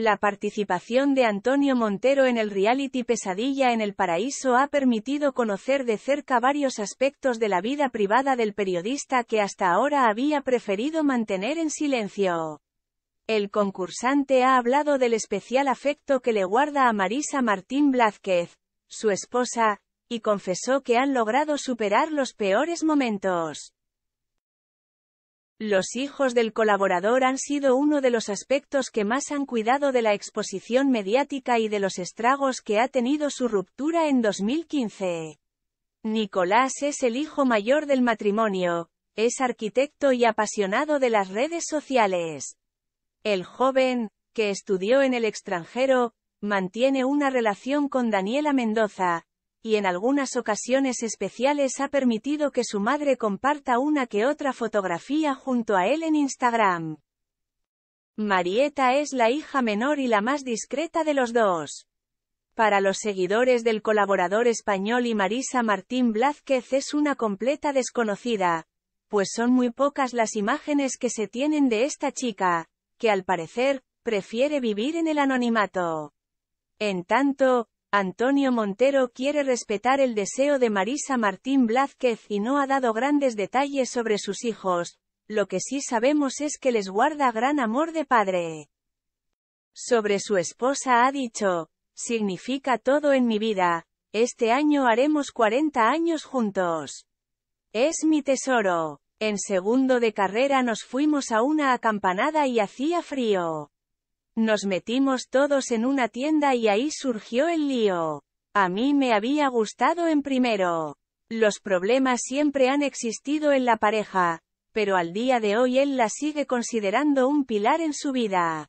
La participación de Antonio Montero en el reality Pesadilla en el Paraíso ha permitido conocer de cerca varios aspectos de la vida privada del periodista que hasta ahora había preferido mantener en silencio. El concursante ha hablado del especial afecto que le guarda a Marisa Martín Blázquez, su esposa, y confesó que han logrado superar los peores momentos. Los hijos del colaborador han sido uno de los aspectos que más han cuidado de la exposición mediática y de los estragos que ha tenido su ruptura en 2015. Nicolás es el hijo mayor del matrimonio, es arquitecto y apasionado de las redes sociales. El joven, que estudió en el extranjero, mantiene una relación con Daniela Mendoza, y en algunas ocasiones especiales ha permitido que su madre comparta una que otra fotografía junto a él en Instagram. Marieta es la hija menor y la más discreta de los dos. Para los seguidores del colaborador español y Marisa Martín Blázquez es una completa desconocida, pues son muy pocas las imágenes que se tienen de esta chica, que al parecer, prefiere vivir en el anonimato. En tanto, Antonio Montero quiere respetar el deseo de Marisa Martín Blázquez y no ha dado grandes detalles sobre sus hijos, lo que sí sabemos es que les guarda gran amor de padre. Sobre su esposa ha dicho, significa todo en mi vida, este año haremos 40 años juntos. Es mi tesoro. En segundo de carrera nos fuimos a una acampanada y hacía frío. Nos metimos todos en una tienda y ahí surgió el lío. A mí me había gustado en primero. Los problemas siempre han existido en la pareja, pero al día de hoy él la sigue considerando un pilar en su vida.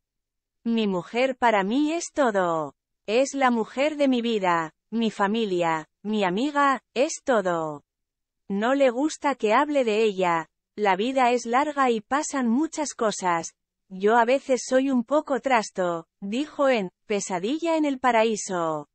Mi mujer para mí es todo. Es la mujer de mi vida, mi familia, mi amiga, es todo. No le gusta que hable de ella. La vida es larga y pasan muchas cosas, yo a veces soy un poco trasto, dijo en Pesadilla en el Paraíso.